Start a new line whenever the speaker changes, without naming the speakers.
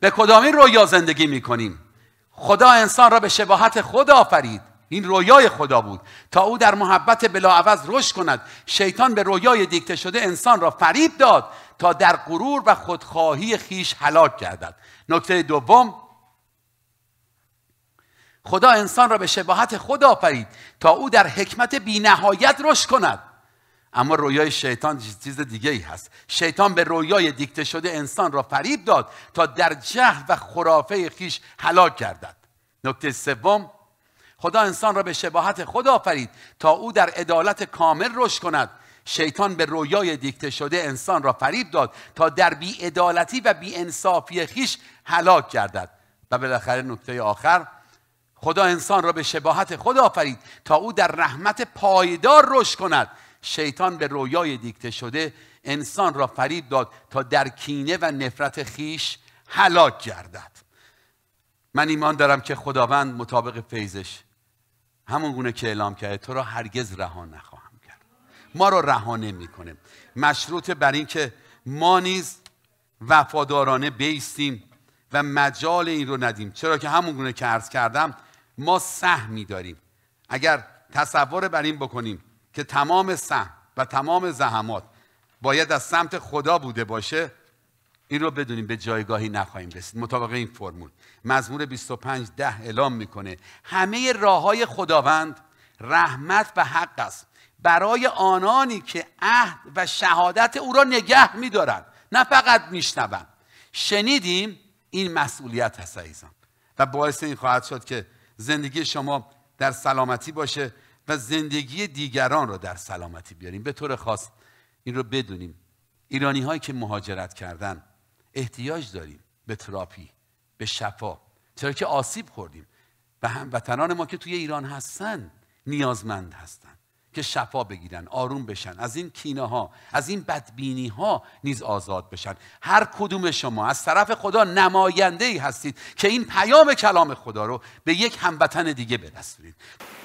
به این رویا زندگی می کنیم خدا انسان را به شباهت خدا آفرید این رویای خدا بود تا او در محبت بلاعوض رشد کند شیطان به رویای دیکته شده انسان را فریب داد تا در غرور و خودخواهی خیش هلاک گردد نکته دوم خدا انسان را به شباهت خدا آفرید تا او در حکمت بینهایت رشد کند اما رویای شیطان چیز دیگه ای هست شیطان به رویای دیکته شده انسان را فریب داد تا در جهل و خرافه خیش هلاک گردد نکته سوم خدا انسان را به شباهت خدا آفرید تا او در عدالت کامل رشد کند شیطان به رویای دیکته شده انسان را فریب داد تا در ادالتی و انصافی خیش هلاک گردد و بالاخره نکته آخر خدا انسان را به شباهت خدا آفرید تا او در رحمت پایدار رشد کند شیطان به رویای دیکته شده انسان را فریب داد تا در کینه و نفرت خیش هلاک گردد من ایمان دارم که خداوند مطابق فیضش همون گونه که اعلام کرده تو را هرگز رها نخواهم کرد ما را رها نمیکنه مشروط بر این که ما نیز وفادارانه بیستیم و مجال این رو ندیم چرا که همون گونه که عرض کردم ما سهمی داریم اگر تصور بر این بکنیم که تمام سهم و تمام زحمات باید از سمت خدا بوده باشه این رو بدونیم به جایگاهی نخواهیم رسید مطابق این فرمول مزمور 25 ده اعلام میکنه همه راه های خداوند رحمت و حق است برای آنانی که عهد و شهادت او را نگه میدارند نه فقط میشنوند شنیدیم این مسئولیت هست عزیزان و باعث این خواهد شد که زندگی شما در سلامتی باشه زندگی دیگران را در سلامتی بیاریم به طور خاص این رو بدونیم ایرانی هایی که مهاجرت کردن احتیاج داریم به تراپی به شفا چرا که آسیب خوردیم و وطنان ما که توی ایران هستن نیازمند هستن که شفا بگیرن آروم بشن از این کینه ها از این بدبینی ها نیز آزاد بشن هر کدوم شما از طرف خدا نماینده ای هستید که این پیام کلام خدا رو به یک هموطن دیگه برسونید